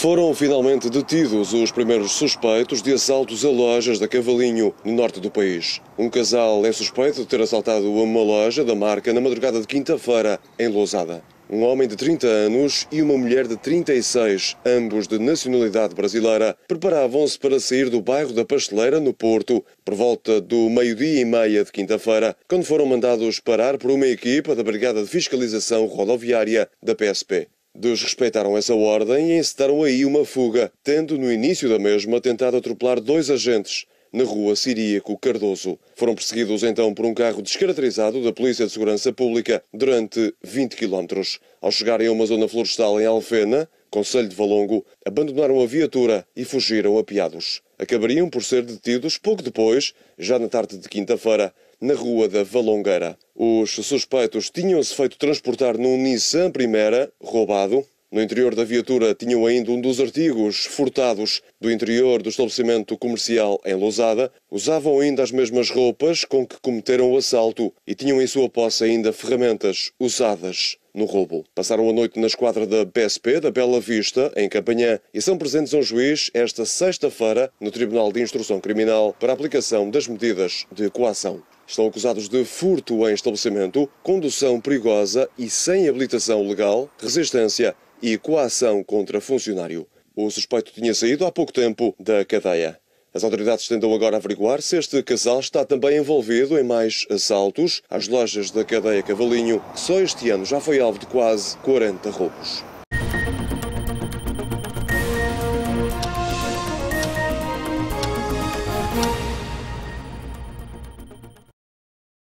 Foram finalmente detidos os primeiros suspeitos de assaltos a lojas da Cavalinho, no norte do país. Um casal é suspeito de ter assaltado uma loja da marca na madrugada de quinta-feira, em Lousada. Um homem de 30 anos e uma mulher de 36, ambos de nacionalidade brasileira, preparavam-se para sair do bairro da Pasteleira, no Porto, por volta do meio-dia e meia de quinta-feira, quando foram mandados parar por uma equipa da Brigada de Fiscalização Rodoviária da PSP. Desrespeitaram essa ordem e encetaram aí uma fuga, tendo no início da mesma tentado atropelar dois agentes na rua Siríaco Cardoso. Foram perseguidos então por um carro descaracterizado da Polícia de Segurança Pública durante 20 quilómetros. Ao chegarem a uma zona florestal em Alfena, Conselho de Valongo, abandonaram a viatura e fugiram apiados. Acabariam por ser detidos pouco depois, já na tarde de quinta-feira na rua da Valongueira. Os suspeitos tinham-se feito transportar num Nissan Primera, roubado. No interior da viatura tinham ainda um dos artigos furtados do interior do estabelecimento comercial em Lousada. Usavam ainda as mesmas roupas com que cometeram o assalto e tinham em sua posse ainda ferramentas usadas no roubo. Passaram a noite na esquadra da BSP da Bela Vista, em Campanhã, e são presentes um juiz esta sexta-feira no Tribunal de Instrução Criminal para a aplicação das medidas de coação. Estão acusados de furto em estabelecimento, condução perigosa e sem habilitação legal, resistência e coação contra funcionário. O suspeito tinha saído há pouco tempo da cadeia. As autoridades tentam agora averiguar se este casal está também envolvido em mais assaltos às lojas da cadeia Cavalinho, que só este ano já foi alvo de quase 40 roubos.